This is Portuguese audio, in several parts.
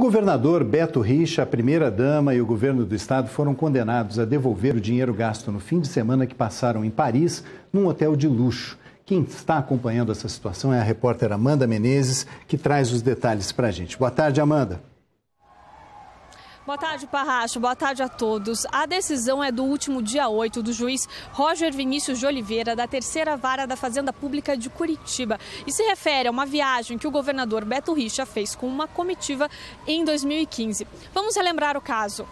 governador Beto Richa, a primeira-dama e o governo do estado foram condenados a devolver o dinheiro gasto no fim de semana que passaram em Paris, num hotel de luxo. Quem está acompanhando essa situação é a repórter Amanda Menezes, que traz os detalhes para a gente. Boa tarde, Amanda. Boa tarde, Parracho. Boa tarde a todos. A decisão é do último dia 8 do juiz Roger Vinícius de Oliveira, da terceira vara da Fazenda Pública de Curitiba, e se refere a uma viagem que o governador Beto Richa fez com uma comitiva em 2015. Vamos relembrar o caso.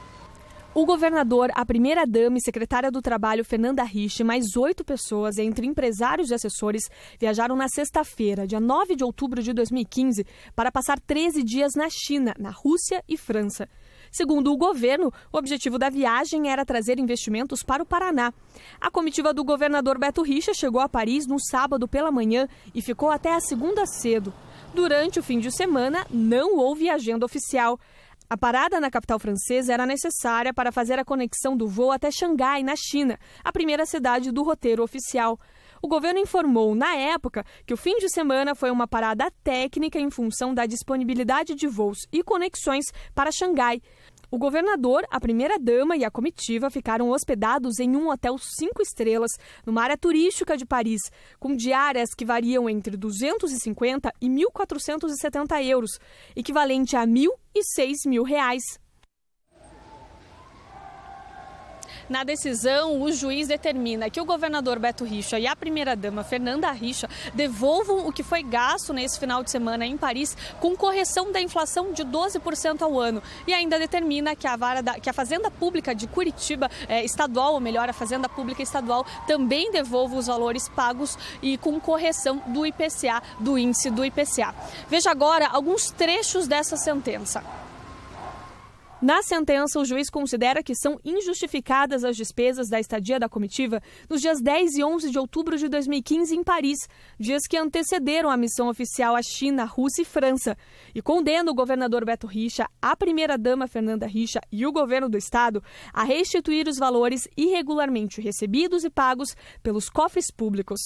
O governador, a primeira-dama e secretária do Trabalho, Fernanda Rich, mais oito pessoas, entre empresários e assessores, viajaram na sexta-feira, dia 9 de outubro de 2015, para passar 13 dias na China, na Rússia e França. Segundo o governo, o objetivo da viagem era trazer investimentos para o Paraná. A comitiva do governador Beto Richa chegou a Paris no sábado pela manhã e ficou até a segunda cedo. Durante o fim de semana, não houve agenda oficial. A parada na capital francesa era necessária para fazer a conexão do voo até Xangai, na China, a primeira cidade do roteiro oficial. O governo informou, na época, que o fim de semana foi uma parada técnica em função da disponibilidade de voos e conexões para Xangai. O governador, a primeira-dama e a comitiva ficaram hospedados em um hotel cinco estrelas numa área turística de Paris, com diárias que variam entre 250 e 1.470 euros, equivalente a 1.000 e 6 mil reais Na decisão, o juiz determina que o governador Beto Richa e a primeira-dama Fernanda Richa devolvam o que foi gasto nesse final de semana em Paris com correção da inflação de 12% ao ano e ainda determina que a, vara da, que a Fazenda Pública de Curitiba é, Estadual, ou melhor, a Fazenda Pública Estadual, também devolva os valores pagos e com correção do IPCA, do índice do IPCA. Veja agora alguns trechos dessa sentença. Na sentença, o juiz considera que são injustificadas as despesas da estadia da comitiva nos dias 10 e 11 de outubro de 2015 em Paris, dias que antecederam a missão oficial à China, Rússia e França, e condena o governador Beto Richa, a primeira-dama Fernanda Richa e o governo do estado a restituir os valores irregularmente recebidos e pagos pelos cofres públicos.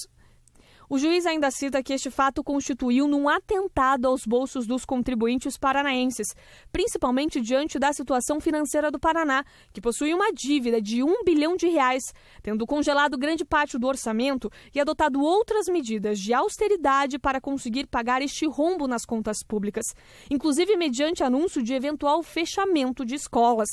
O juiz ainda cita que este fato constituiu num atentado aos bolsos dos contribuintes paranaenses, principalmente diante da situação financeira do Paraná, que possui uma dívida de um bilhão de reais, tendo congelado grande parte do orçamento e adotado outras medidas de austeridade para conseguir pagar este rombo nas contas públicas, inclusive mediante anúncio de eventual fechamento de escolas.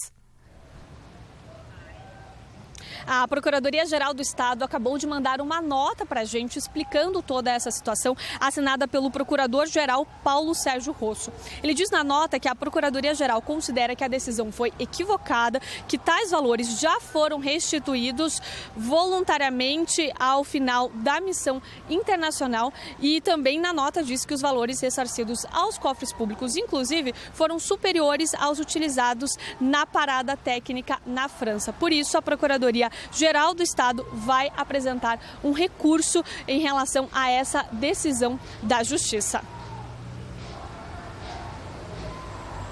A Procuradoria-Geral do Estado acabou de mandar uma nota para a gente explicando toda essa situação, assinada pelo Procurador-Geral Paulo Sérgio Rosso. Ele diz na nota que a Procuradoria-Geral considera que a decisão foi equivocada, que tais valores já foram restituídos voluntariamente ao final da missão internacional e também na nota diz que os valores ressarcidos aos cofres públicos, inclusive, foram superiores aos utilizados na parada técnica na França. Por isso, a Procuradoria Geral do Estado vai apresentar um recurso em relação a essa decisão da Justiça.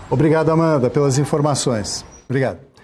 Obrigado, Amanda, pelas informações. Obrigado.